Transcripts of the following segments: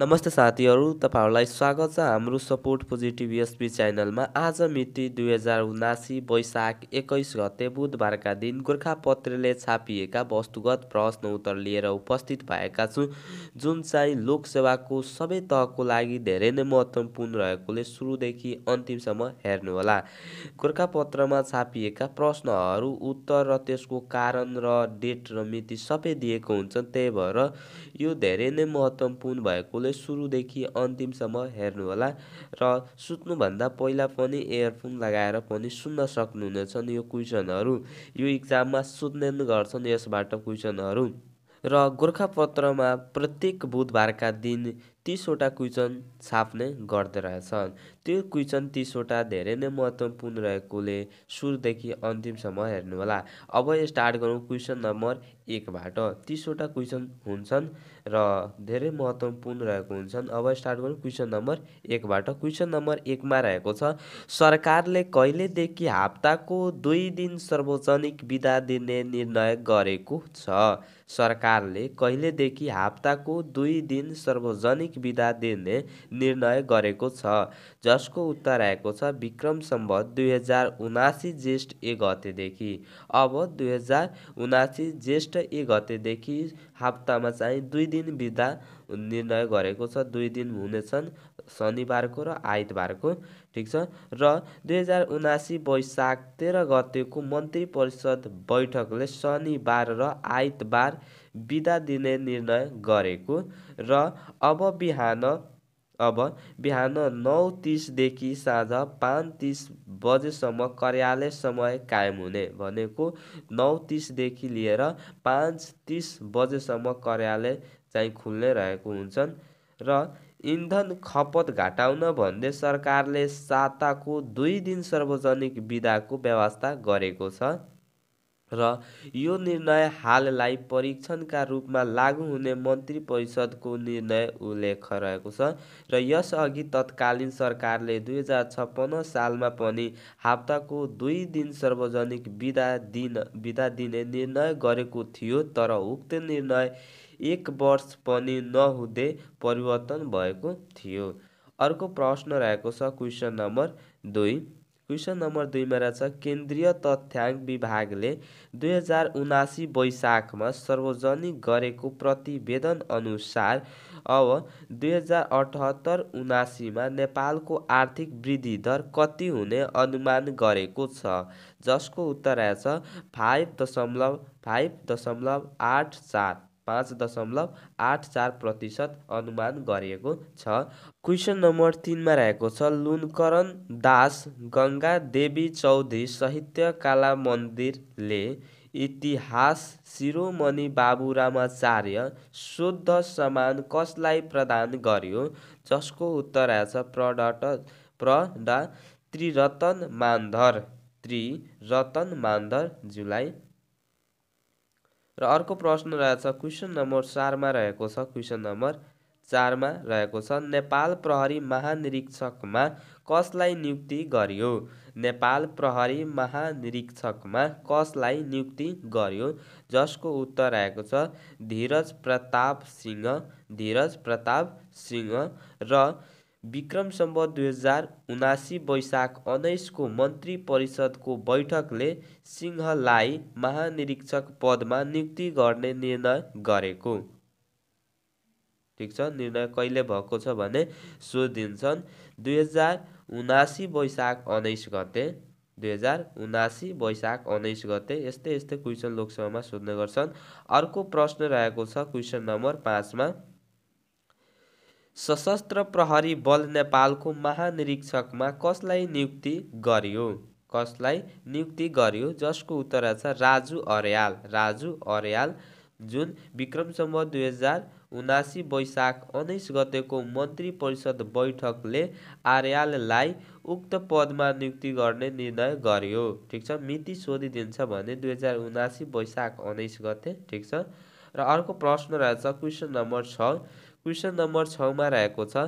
नमस्ते साथीहरू तपाईँहरूलाई स्वागत छ हाम्रो सपोर्ट पोजिटिभ एसपी च्यानलमा आज मिति दुई हजार उनासी वैशाख एक्काइस गते बुधबारका दिन गोर्खापत्रले छापिएका वस्तुगत प्रश्न उत्तर लिएर उपस्थित भएका छु जुन चाहिँ लोकसेवाको सबै तहको लागि धेरै नै महत्त्वपूर्ण रहेकोले सुरुदेखि अन्तिमसम्म हेर्नुहोला गोर्खापत्रमा छापिएका प्रश्नहरू उत्तर र त्यसको कारण र डेट र मिति सबै दिएको हुन्छ त्यही भएर यो धेरै नै महत्त्वपूर्ण भएकोले तपाईँले सुरुदेखि अन्तिमसम्म हेर्नुहोला र सुत्नुभन्दा पहिला पनि एयरफोन लगाएर पनि सुन्न सक्नुहुनेछन् यो क्वेसनहरू यो इक्जाममा सुत्ने गर्छन् यसबाट क्वेसनहरू र गोर्खापत्रमा प्रत्येक बुधबारका दिन तिसवटा क्वेसन छाप्ने गर्दोरहेछन् त्यो क्वेसन तिसवटा धेरै नै महत्त्वपूर्ण रहेकोले सुरुदेखि अन्तिमसम्म हेर्नुहोला अब स्टार्ट गरौँ क्वेसन नम्बर एकबाट तिसवटा क्वेसन हुन्छन् र धेरै महत्त्वपूर्ण रहेको हुन्छन् अब स्टार्ट गरौँ क्वेसन नम्बर एकबाट क्वेसन नम्बर एकमा रहेको छ सरकारले कहिलेदेखि हप्ताको दुई दिन सार्वजनिक बिदा दिने निर्णय गरेको छ सरकारले कहिलेदेखि हप्ताको दुई दिन सार्वजनिक विदा दिने निर्णय गरेको छ जसको उत्तर आएको छ विक्रम सम्बत दुई हजार उनासी ज्येष्ठ एक गतेदेखि अब दुई हजार उनासी ज्येष्ठ एक गतेदेखि हप्तामा चाहिँ दुई दिन बिदा निर्णय गरेको छ दुई दिन हुनेछन् शनिबारको र आइतबारको ठिक छ र दुई हजार उनासी वैशाख तेह्र गतेको मन्त्री परिषद बैठकले शनिबार र आइतबार बिदा दिने निर्णय गरेको र अब बिहान अब बिहान नौ तिसदेखि साँझ पाँच तिस बजेसम्म कार्यालय समय कायम हुने भनेको नौ तिसदेखि लिएर पाँच तिस बजेसम्म कार्यालय चाहिँ खुल्ने रहेको हुन्छन् र इन्धन खपत घटाउन भन्दै सरकारले साताको दुई दिन सार्वजनिक बिदाको व्यवस्था गरेको छ र यो निर्णय हाललाई परीक्षणका रूपमा लागु हुने मन्त्री परिषदको निर्णय उल्लेख रहेको छ र यसअघि तत्कालीन सरकारले दुई हजार छप्पन्न सालमा पनि हप्ताको दुई दिन सार्वजनिक बिदा दिन बिदा दिने निर्णय गरेको थियो तर उक्त निर्णय एक वर्ष पनि नहुँदै परिवर्तन भएको थियो अर्को प्रश्न रहेको छ क्वेसन नम्बर दुई क्वेसन नम्बर दुईमा रहेछ केन्द्रीय तथ्याङ्क विभागले दुई हजार उनासी वैशाखमा सार्वजनिक गरेको प्रतिवेदन अनुसार अब दुई हजार अठहत्तर उनासीमा नेपालको आर्थिक वृद्धि दर कति हुने अनुमान गरेको छ जसको उत्तर रहेछ फाइभ दशमलव फाइभ दशमलव आठ सात पाँच दशमलव आठ चार प्रतिशत अनुमान गरिएको छ क्वेसन नम्बर तिनमा रहेको छ लुनकरण दास गङ्गा देवी चौधरी साहित्य कला मन्दिरले इतिहास शिरोमणि बाबुरामाचार्य शुद्ध सामान कसलाई प्रदान गर्यो जसको उत्तर रहेछ प्रडट प्रडा त्रिरतन मान्धर त्रिरतन मान्धर जुलाई र अर्को प्रश्न रहेछ क्वेसन नम्बर चारमा रहेको छ क्वेसन नम्बर चारमा रहेको छ नेपाल प्रहरी महानिरीक्षकमा कसलाई नियुक्ति गरियो नेपाल प्रहरी महानिरीक्षकमा कसलाई नियुक्ति गरियो जसको उत्तर आएको छ धीरज प्रताप सिंह धीरज प्रताप सिंह र विक्रम सम्वत दुई हजार उनासी वैशाख उन्नाइसको मन्त्री परिषदको बैठकले सिंहलाई महानिरीक्षक पदमा नियुक्ति गर्ने निर्णय गरेको ठिक छ निर्णय कहिले भएको छ भने सो दिन छन् दुई हजार उनासी वैशाख उन्नाइस गते दुई हजार उनासी वैशाख उन्नाइस गते यस्तै यस्तै क्वेसन लोकसभामा सोध्ने गर्छन् अर्को प्रश्न रहेको छ क्वेसन नम्बर पाँचमा सशस्त्र प्रहरी बल नेपालको महानिरीक्षकमा कसलाई नियुक्ति गरियो कसलाई नियुक्ति गरियो जसको उत्तर छ राजु अर्याल राजु अर्याल जुन विक्रम सम्म दुई हजार उनासी वैशाख उन्नाइस गतेको मन्त्री परिषद बैठकले आर्याललाई उक्त पदमा नियुक्ति गर्ने निर्णय गर्यो ठिक छ मिति सोधिदिन्छ भने दुई हजार उनासी वैशाख उन्नाइस गते ठिक छ र अर्को प्रश्न रहेछ क्वेसन नम्बर छ क्वेसन नम्बर छमा रहेको छ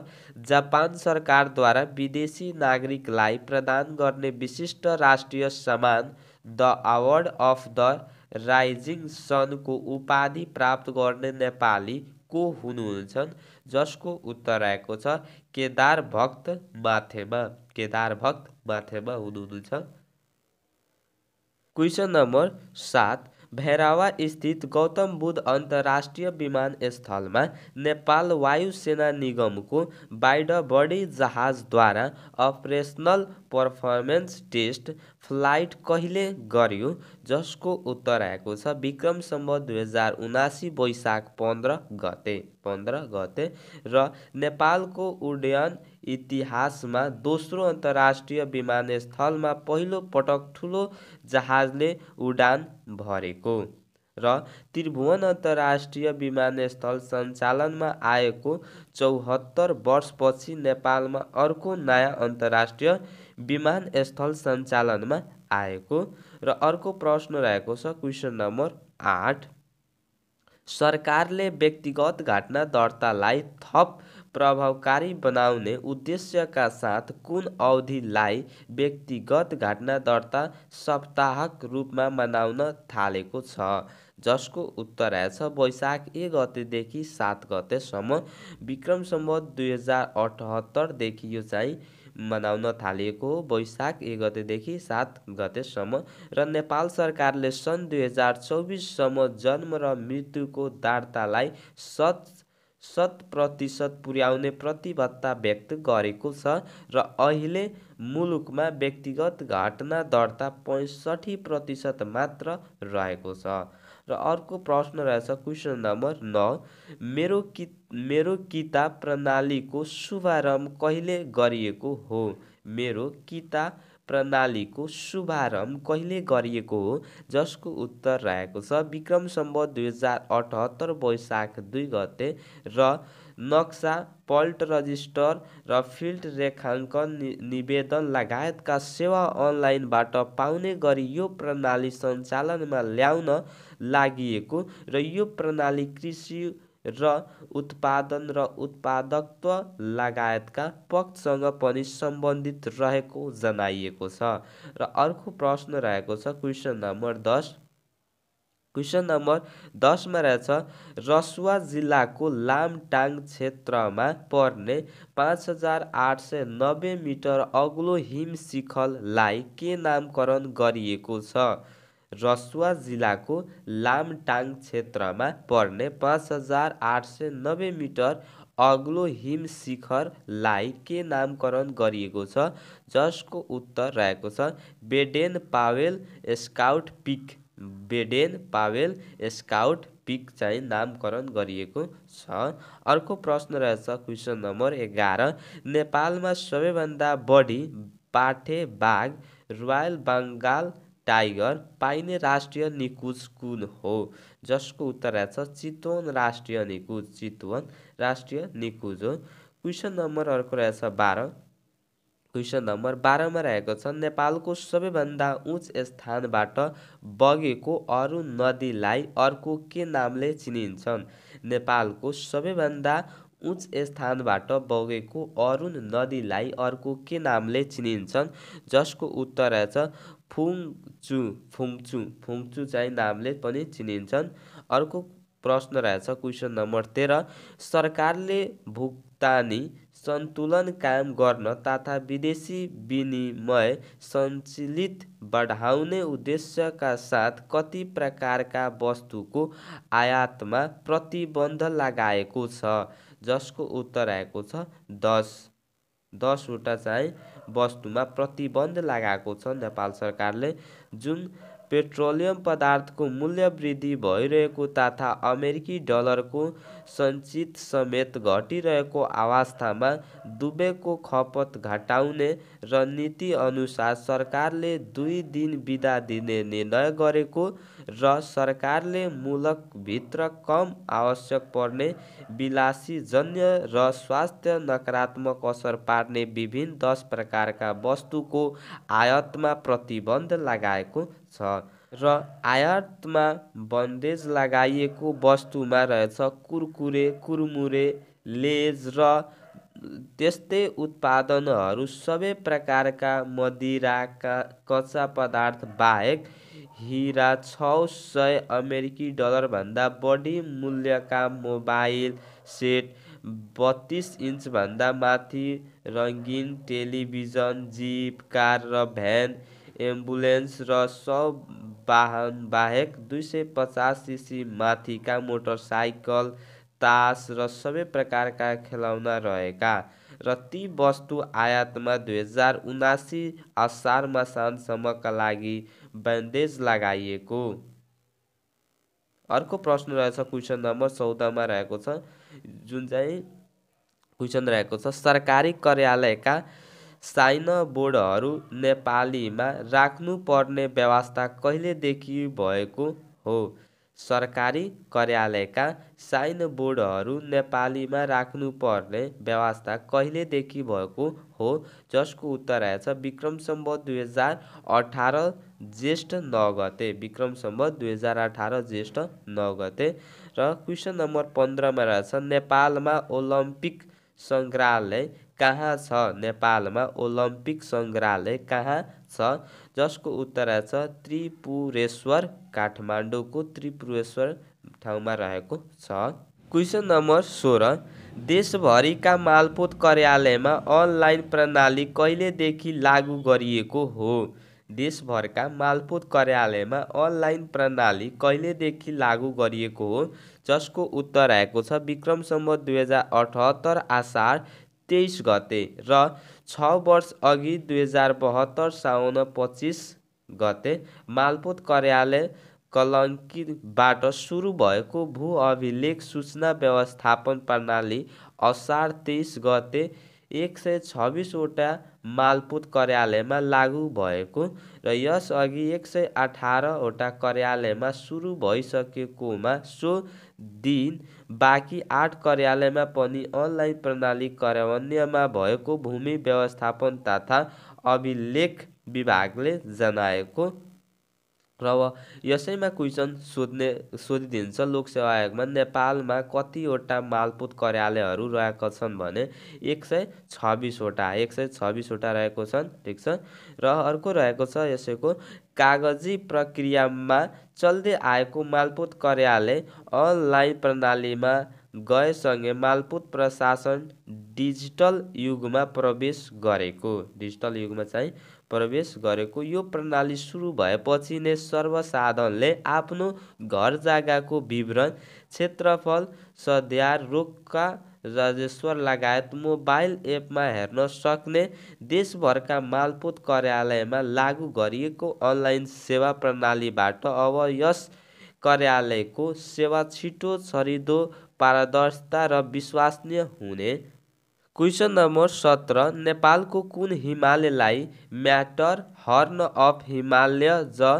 जापान सरकारद्वारा विदेशी नागरिकलाई प्रदान गर्ने विशिष्ट राष्ट्रिय सम्मान the award of the rising सनको उपाधि प्राप्त गर्ने नेपाली को हुनुहुन्छ जसको उत्तर रहेको छ केदार भक्त माथेमा केदार भक्त माथेमा हुनुहुन्छ क्वेसन नम्बर सात भेरावा स्थित गौतम बुद्ध अन्तर्राष्ट्रिय विमानस्थलमा नेपाल वायुसेना निगमको बाइड़ बडी जहाजद्वारा अपरेसनल पर्फर्मेन्स टेस्ट फ्लाइट कहिले गरियो जसको उत्तर आएको छ विक्रम दुई हजार उनासी वैशाख पन्ध्र गते पन्ध्र गते र नेपालको उड्डयन इतिहासमा दोस्रो अन्तर्राष्ट्रिय विमानस्थलमा पहिलो पटक ठुलो जहाजले उडान भरेको र त्रिभुवन अन्तर्राष्ट्रिय विमानस्थल सञ्चालनमा आएको चौहत्तर वर्षपछि नेपालमा अर्को नयाँ अन्तर्राष्ट्रिय विमानस्थल सञ्चालनमा आएको र अर्को प्रश्न रहेको छ क्वेसन नम्बर आठ सरकारले व्यक्तिगत घटना दर्तालाई थप प्रभावकारी बनाउने उद्देश्यका साथ कुन अवधिलाई व्यक्तिगत घटना दर्ता सप्ताहक रूपमा मनाउन थालेको छ जसको उत्तर आएछ वैशाख एक गतेदेखि सात गतेसम्म विक्रम सम्बत दुई हजार अठहत्तरदेखि यो चाहिँ मनाउन थालिएको हो वैशाख एक गतेदेखि सात गतेसम्म र नेपाल सरकारले सन् दुई हजार चौबिससम्म जन्म र मृत्युको दार्तालाई सत शत प्रतिशत पुर्याउने प्रतिबद्धता व्यक्त गरेको छ र अहिले मुलुकमा व्यक्तिगत घटना दर्ता पैँसठी प्रतिशत मात्र रहेको छ र अर्को प्रश्न रहेछ क्वेसन नम्बर नौ मेरो कि मेरो किताब प्रणालीको शुभारम्भ कहिले गरिएको हो मेरो किताब प्रणालीको शुभारम्भ कहिले गरिएको हो जसको उत्तर रहेको छ विक्रम सम्बत दुई हजार अठहत्तर वैशाख दुई गते र नक्सा पल्ट रजिस्टर र फिल्ड रेखाङ्कन निवेदन लगायतका सेवा अनलाइनबाट पाउने गरी यो प्रणाली सञ्चालनमा ल्याउन लागि र यो प्रणाली कृषि र उत्पादन र उत्पादकत्व लगायतका पक्षसँग पनि सम्बन्धित रहेको जनाइएको छ र अर्को प्रश्न रहेको छ क्वेसन नम्बर दस क्वेसन नम्बर दसमा रहेछ रसुवा जिल्लाको लामटाङ क्षेत्रमा पर्ने पाँच हजार आठ सय नब्बे मिटर अग्लो हिम शिखललाई के नामकरण गरिएको छ रसुवा जिल्लाको लामटाङ क्षेत्रमा पर्ने पाँच हजार आठ सय नब्बे मिटर अग्लो हिम शिखरलाई के नामकरण गरिएको छ जसको उत्तर रहेको छ Baden Powell Scout Peak Baden Powell Scout Peak चाहिँ नामकरण गरिएको छ अर्को प्रश्न रहेछ क्वेसन नम्बर एघार नेपालमा सबैभन्दा बढी पाठे बाघ रोयल बङ्गाल टाइगर पाइने राष्ट्रिय निकुञ्ज कुन हो जसको उत्तर रहेछ चितवन राष्ट्रिय निकुञ्ज चितवन राष्ट्रिय निकुञ्ज हो क्वेसन नम्बर अर्को रहेछ बाह्र क्वेसन नम्बर बाह्रमा रहेको छ नेपालको सबैभन्दा उच्च स्थानबाट बगेको अरू नदीलाई अर्को के नामले चिनिन्छन् नेपालको सबैभन्दा उच्च स्थानबाट बगेको अरुण नदीलाई अर्को के नामले चिनिन्छन् जसको उत्तर रहेछ फुङचु फुम्चु फुम्चु चाहिँ नामले पनि चिनिन्छन् अर्को प्रश्न रहेछ क्वेसन नम्बर तेह्र सरकारले भुक्तानी सन्तुलन कायम गर्न तथा विदेशी विनिमय सञ्चालित बढाउने उद्देश्यका साथ कति प्रकारका वस्तुको आयातमा प्रतिबन्ध लगाएको छ जसको उत्तर आएको छ दस दसवटा चाहिँ वस्तुमा प्रतिबन्ध लगाएको छ नेपाल सरकारले जुन पेट्रोलियम पदार्थको मूल्य वृद्धि भइरहेको तथा अमेरिकी डलरको सञ्चित समेत घटिरहेको अवस्थामा दुबेको खपत घटाउने नीतिअनुसार सरकारले दुई दिन बिदा दिने निर्णय गरेको र सरकारले भित्र कम आवश्यक पर्ने विलासीजन्य र स्वास्थ्य नकारात्मक असर पार्ने विभिन्न दस प्रकारका वस्तुको आयातमा प्रतिबन्ध लगाएको छ र आयातमा बन्देज लगाइएको वस्तुमा रहेछ कुरकुरे कुरमुरे लेज र त्यस्तै उत्पादनहरू सबै प्रकारका मदिराका कच्चा पदार्थ बाहेक हिरा छ सय अमेरिकी डलरभन्दा बढी मूल्यका मोबाइल सेट बत्तिस इन्चभन्दा माथि रङ्गीन टेलिभिजन जिप कार र भ्यान एम्बुलेन्स र सौ बाहेक दुई सय पचास सिसी माथिका मोटरसाइकल तास र सबै प्रकारका खेलौना रहेका र ती वस्तु आयातमा दुई हजार उनासी असारमा सानसम्मका लागि ब्यान्डेज लगाइएको अर्को प्रश्न रहेछ क्वेसन नम्बर चौधमा रहेको छ जुन चाहिँ क्वेसन रहेको छ सरकारी कार्यालयका साइन बोर्डहरू नेपालीमा राख्नुपर्ने व्यवस्था कहिलेदेखि भएको हो सरकारी कार्यालयका साइनबोर्डहरू नेपालीमा राख्नुपर्ने व्यवस्था कहिलेदेखि भएको हो जसको रहेछ विक्रम सम्वत दुई हजार अठार ज्येष्ठ नौ गते विक्रम सम्वत दुई हजार अठार ज्येष्ठ नौ गते र क्वेसन नम्बर पन्ध्रमा रहेछ नेपालमा ओलम्पिक सङ्ग्रहालय कहाँ छ नेपालमा ओलम्पिक सङ्ग्रहालय कहाँ छ जसको छ त्रिपुरेश्वर काठमाडौँको त्रिपुरेश्वर ठाउँमा रहेको छ क्वेसन नम्बर सोह्र देशभरिका मालपोत कार्यालयमा अनलाइन प्रणाली कहिलेदेखि लागू गरिएको हो देशभरका मालपोत कार्यालयमा अनलाइन प्रणाली कहिलेदेखि लागू गरिएको हो जसको उत्तर आएको छ विक्रमसम्म दुई हजार अठहत्तर आषाढ तेइस गते र छ अघि दुई हजार बहत्तर साउन पच्चिस गते मालपोत कार्यालय कलङ्कीबाट सुरु भएको भू अभिलेख सूचना व्यवस्थापन प्रणाली असार तेइस गते एक सय छब्बिसवटा मालपोत कार्यालयमा लागु भएको र यसअघि एक सय अठारवटा कार्यालयमा सुरु भइसकेकोमा सो दिन बाँकी आठ कार्यालयमा पनि अनलाइन प्रणाली कार्यान्वयनमा भएको भूमि व्यवस्थापन तथा अभिलेख विभागले जनाएको र यसैमा क्वेसन सोध्ने सोधिदिन्छ लोकसेवा आयोगमा नेपालमा कतिवटा मालपुत कार्यालयहरू रहेका छन् भने एक सय छब्बिसवटा एक सय छब्बिसवटा रहेको छन् ठिक छ र अर्को रहेको छ यसैको कागजी प्रक्रियामा चल्दै आएको मालपुत कार्यालय अनलाइन प्रणालीमा गएसँगै मालपुत प्रशासन डिजिटल युगमा प्रवेश गरेको डिजिटल युगमा चाहिँ प्रवेश गरेको यो प्रणाली सुरु भएपछि नै सर्वसाधारणले आफ्नो घर जग्गाको विवरण क्षेत्रफल सद्यार रोगका राजेश्वर लगायत मोबाइल एपमा हेर्न सक्ने देशभरका मालपोत कार्यालयमा लागू गरिएको अनलाइन सेवा प्रणालीबाट अब यस कार्यालयको सेवा छिटो छरिदो पारदर्शिता र विश्वसनीय हुने क्वेसन नम्बर सत्र नेपालको कुन हिमालयलाई Matterhorn of Himalayas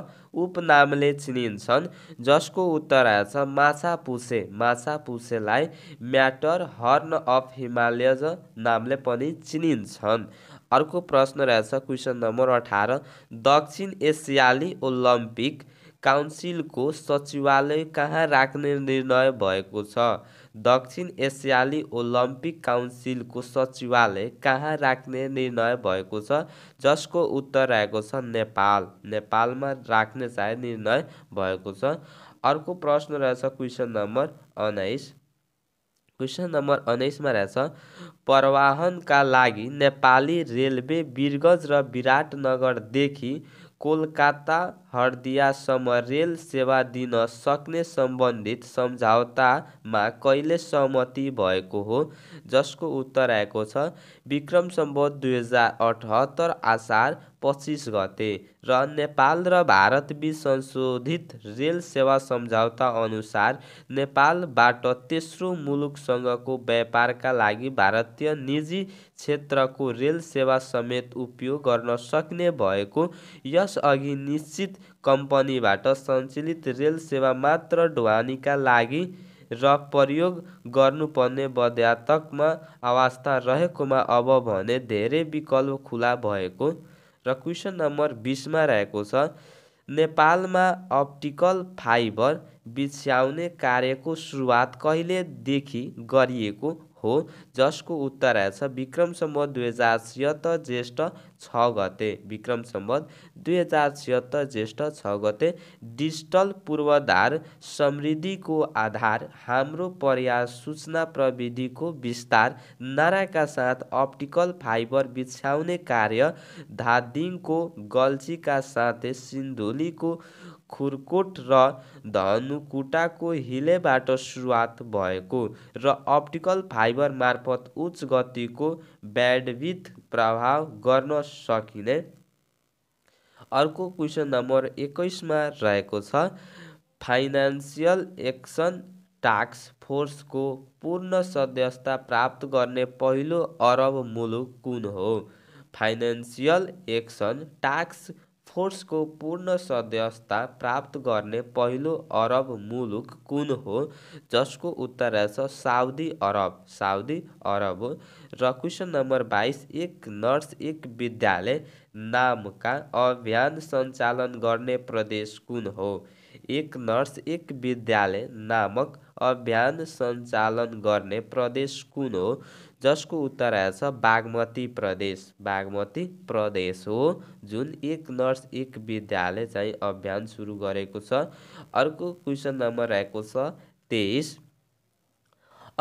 उपनामले चिनिन्छन् जसको उत्तर आएछ माछा पुसेलाई Matterhorn of Himalayas नामले पनि चिनिन्छन् अर्को प्रश्न रहेछ क्वेसन नम्बर अठार दक्षिण एसियाली ओलम्पिक काउन्सिलको सचिवालय कहाँ राख्ने निर्णय भएको छ दक्षिण एसियाली ओलम्पिक काउन्सिलको सचिवालय कहाँ राख्ने निर्णय भएको छ जसको उत्तर रहेको छ नेपाल नेपालमा राख्ने चाहिँ निर्णय भएको छ अर्को प्रश्न रहेछ क्वेसन नम्बर उन्नाइस क्वेसन नम्बर उन्नाइसमा रहेछ प्रवाहनका लागि नेपाली रेलवे वीरगज र विराटनगरदेखि कोलकाता हर्दियासम्म रेल सेवा दिन सक्ने सम्बन्धित सम्झौतामा कहिले सहमति भएको हो जसको उत्तर आएको छ विक्रम सम्बोध दुई हजार अठहत्तर आसार पच्चिस गते र नेपाल र भारतबीच संशोधित रेल सेवा सम्झौता अनुसार नेपालबाट तेस्रो मुलुकसँगको व्यापारका लागि भारतीय निजी क्षेत्रको रेल सेवा समेत उपयोग गर्न सक्ने भएको यसअघि निश्चित कम्पनीबाट सञ्चालित रेल सेवा मात्र ढुवानीका लागि र प्रयोग गर्नुपर्ने बध्यतात्मक अवस्था रहेकोमा अब भने धेरै विकल्प खुला भएको र क्वेसन नम्बर बिसमा रहेको छ नेपालमा अप्टिकल फाइबर बिछ्याउने कार्यको सुरुवात कहिलेदेखि गरिएको हो जसको उत्तर आएछ विक्रम सम्बत दुई हजार छिहत्तर ज्येष्ठ छ गते विक्रम सम्बत दुई हजार छिहत्तर ज्येष्ठ छ गते डिजिटल पूर्वाधार समृद्धिको आधार हाम्रो प्रयास सूचना प्रविधिको विस्तार नाराका साथ अप्टिकल फाइबर बिछ्याउने कार्य धादिङको गल्छीका साथै सिन्धुलीको खुरकोट र धनुकुटाको हिलेबाट सुरुवात भएको र अप्टिकल फाइबर मार्फत उच्च गतिको ब्याडविथ प्रभाव गर्न सकिने अर्को क्वेसन नम्बर एक्काइसमा रहेको छ फाइनेन्सियल एक्सन टास्क फोर्सको पूर्ण सदस्यता प्राप्त गर्ने पहिलो अरब मुलुक कुन हो फाइनेन्सियल एक्सन टास्क फोर्सको पूर्ण सदस्यता प्राप्त गर्ने पहिलो अरब मुलुक कुन हो जसको उत्तर रहेछ साउदी अरब साउदी अरब हो र क्वेसन नम्बर बाइस एक नर्स एक विद्यालय नामका अभियान सञ्चालन गर्ने प्रदेश कुन हो एक नर्स एक विद्यालय नामक अभियान सञ्चालन गर्ने प्रदेश कुन हो जसको उत्तर आएछ बागमती प्रदेश बागमती प्रदेश हो जुन एक नर्स एक विद्यालय चाहिँ अभियान सुरु गरेको छ अर्को क्वेसन नम्बर रहेको छ तेइस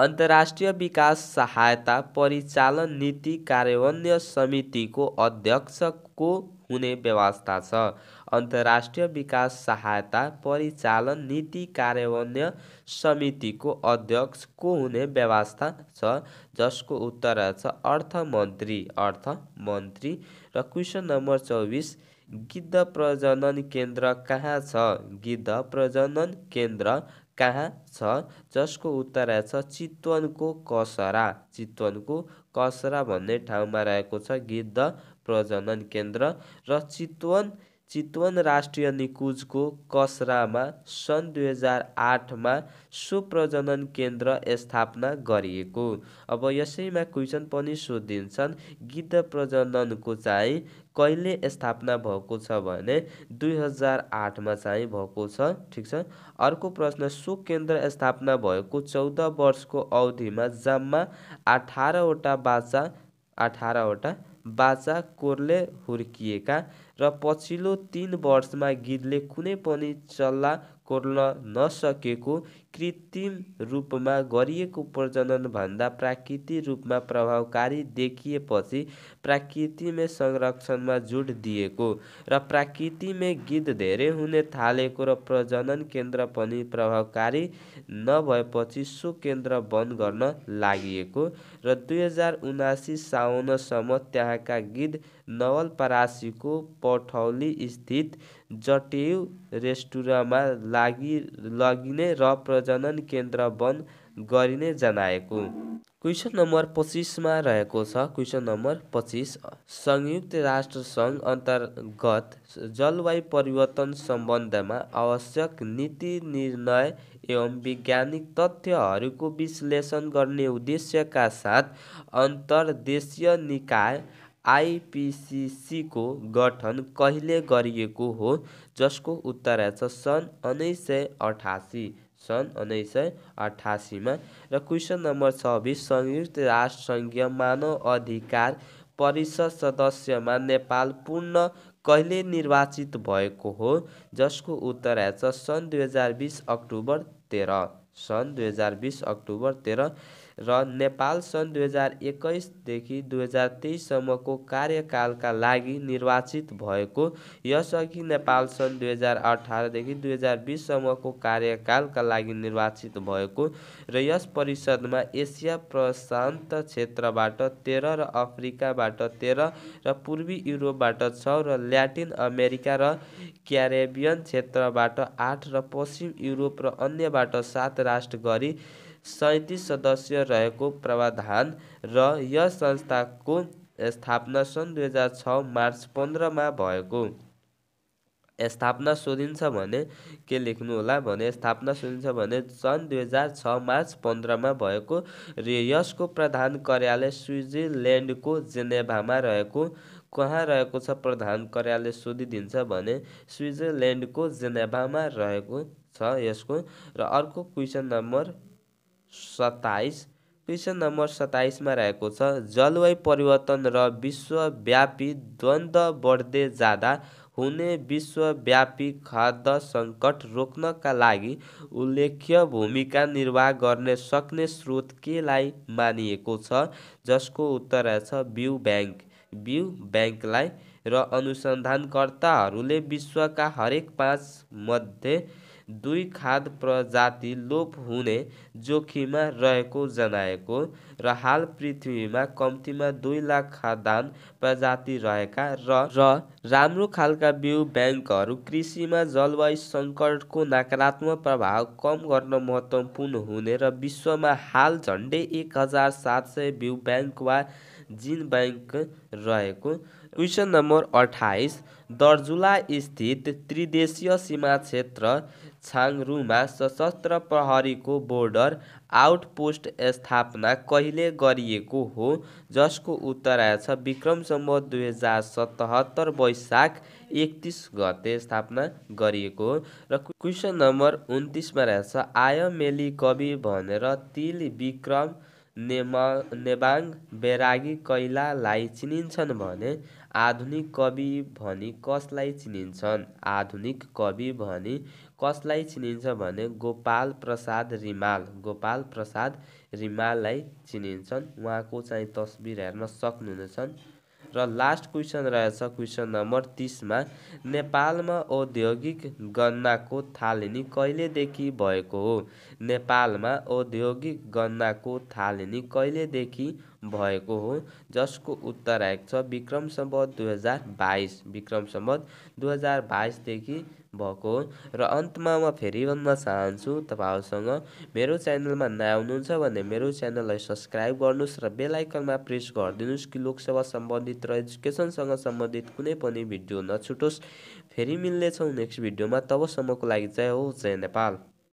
अन्तर्राष्ट्रिय विकास सहायता परिचालन नीति कार्यान्वयन समितिको अध्यक्षको हुने व्यवस्था छ अन्तर्राष्ट्रिय विकास सहायता परिचालन नीति कार्यान्वयन समितिको अध्यक्ष को हुने व्यवस्था छ जसको उत्तर छ अर्थमन्त्री अर्थमन्त्री र क्वेसन नम्बर चौबिस गिद्ध प्रजनन केन्द्र कहाँ छ गिद्ध प्रजनन केन्द्र कहाँ छ जसको उत्तर छ चितवनको कसरा चितवनको कसरा भन्ने ठाउँमा रहेको छ गिद्ध प्रजनन केन्द्र र चितवन चितवन राष्ट्रिय निकुञ्जको कसरामा सन् दुई हजार आठमा सुप्रजनन केन्द्र स्थापना गरिएको अब यसैमा क्वेसन पनि सोधिन्छन् गिद्ध प्रजननको चाहिँ कहिले स्थापना भएको छ भने दुई हजार आठमा चाहिँ भएको छ ठिक छ अर्को प्रश्न सो केन्द्र स्थापना भएको चौध वर्षको अवधिमा जम्मा अठारवटा बाचा अठारवटा बाचा कोरले हुर्किएका र पछिल्लो तिन वर्षमा गीतले कुनै पनि चल्ला कोर्न नसकेको कृत्रिम रूपमा गरिएको प्रजननभन्दा प्राकृतिक रूपमा प्रभावकारी देखिएपछि प्रकृतिमै संरक्षणमा जुट दिएको र प्राकृतिमै गिद्ध धेरै हुन थालेको र प्रजनन केन्द्र पनि प्रभावकारी नभएपछि सो केन्द्र बन्द गर्न लागि र दुई हजार उनासी साउनसम्म त्यहाँका गिद्ध नवलपरासीको पठौली स्थित जटेउ रेस्टुरमा लागि लगिने र प्र प्रजनन केन्द्र बन्द गरिने जनाएको क्वेसन नम्बर पच्चिसमा रहेको छ क्वेसन नम्बर पच्चिस संयुक्त राष्ट्रसङ्घ अन्तर्गत जलवायु परिवर्तन सम्बन्धमा आवश्यक नीति निर्णय एवं वैज्ञानिक तथ्यहरूको विश्लेषण गर्ने उद्देश्यका साथ अन्तर्देशीय निकाय आइपिसिसीको गठन कहिले गरिएको हो जसको उत्तर छ सन् उन्नाइस सय अठासी सन् उन्नाइस सय अठासीमा र क्वेसन नम्बर छब्बिस संयुक्त राष्ट्र राष्ट्रसङ्घीय मानव अधिकार परिषद सदस्यमा नेपाल पूर्ण कहिले निर्वाचित भएको हो जसको उत्तर आएछ सन् दुई हजार बिस अक्टोबर तेह्र सन् दुई हजार बिस अक्टोबर तेह्र र नेपाल सन् दुई हजार एक्काइसदेखि दुई हजार तेइससम्मको कार्यकालका लागि निर्वाचित भएको यसअघि नेपाल सन् दुई हजार अठारदेखि दुई हजार बिससम्मको कार्यकालका लागि निर्वाचित भएको र यस परिषदमा एसिया प्रशान्त क्षेत्रबाट तेह्र र अफ्रिकाबाट तेह्र र पूर्वी युरोपबाट छ र ल्याटिन अमेरिका र क्यारेबियन क्षेत्रबाट आठ र पश्चिम युरोप र अन्यबाट सात राष्ट्र गरी सैँतिस सदस्य रहेको प्रावधान र यस संस्थाको स्थापना सन् दुई हजार छ मार्च पन्ध्रमा भएको स्थापना सोधिन्छ भने के लेख्नु होला भने स्थापना सोधिन्छ भने सन् दुई हजार छ मार्च पन्ध्रमा भएको र यसको प्रधान कार्यालय स्विजरल्यान्डको जेनेभामा रहेको कहाँ रहेको छ प्रधान कार्यालय सोधिदिन्छ भने स्विजरल्यान्डको जेनेभामा रहेको छ यसको र अर्को क्वेसन नम्बर सत्ताइस पृष्ठ नम्बर सत्ताइसमा रहेको छ जलवायु परिवर्तन र विश्वव्यापी द्वन्द बढ्दै जाँदा हुने विश्वव्यापी खाद्य सङ्कट रोक्नका लागि उल्लेख्य भूमिका निर्वाह गर्न सक्ने स्रोत केलाई मानिएको छ जसको उत्तर रहेछ बिउ ब्याङ्क बिउ ब्याङ्कलाई र अनुसन्धानकर्ताहरूले विश्वका हरेक पाँच मध्ये दुई खाद प्रजाति लोप हुने जोखिममा रहेको जनाएको र हाल पृथ्वीमा कम्तीमा दुई लाख खाद्यान्न प्रजाति रहेका र र राम्रो खालका बिउ ब्याङ्कहरू कृषिमा जलवायु सङ्कटको नकारात्मक प्रभाव कम गर्न महत्त्वपूर्ण हुने र विश्वमा हाल झन्डै एक हजार सात सय बिउ ब्याङ्क वा जिन ब्याङ्क रहेको क्वेसन नम्बर अठाइस दर्जुला स्थित त्रिदेशीय सीमा क्षेत्र छाङरुमा सशस्त्र प्रहरीको बोर्डर आउटपोस्ट स्थापना कहिले गरिएको हो जसको उत्तर आएछ विक्रम सम्बत दुई हजार सतहत्तर वैशाख एकतिस गते स्थापना गरिएको हो र क्वेसन नम्बर उन्तिसमा रहेछ आयमेली कवि भनेर तिल विक्रम नेमा नेबाङ बेरागी कैलालाई चिनिन्छन् भने आधुनिक कवि भनी कसलाई चिनिन्छन् आधुनिक कवि भनी कसलाई चिनिन्छ भने गोपाल प्रसाद रिमाल गोपाल प्रसाद रिमाललाई चिनिन्छन् उहाँको चाहिँ तस्बिर हेर्न सक्नुहुनेछ र लास्ट क्वेसन रहेछ क्वेसन नम्बर तिसमा नेपालमा औद्योगिक गन्नाको थालनी कहिलेदेखि भएको हो नेपालमा औद्योगिक गन्नाको थालनी कहिलेदेखि भएको हो जसको उत्तर आएको छ विक्रम सम्बत दुई हजार बाइस विक्रम सम्बत दुई हजार बाइसदेखि भएको हो र अन्तमा म फेरि भन्न चाहन्छु तपाईँहरूसँग मेरो च्यानलमा नयाँ आउनुहुन्छ भने मेरो च्यानललाई सब्सक्राइब गर्नुहोस् र बेलायकनमा प्रेस गरिदिनुहोस् कि लोकसेवा सम्बन्धित र एजुकेसनसँग सम्बन्धित कुनै पनि भिडियो नछुटोस् फेरि मिल्नेछौँ नेक्स्ट भिडियोमा तबसम्मको लागि जय हो जय नेपाल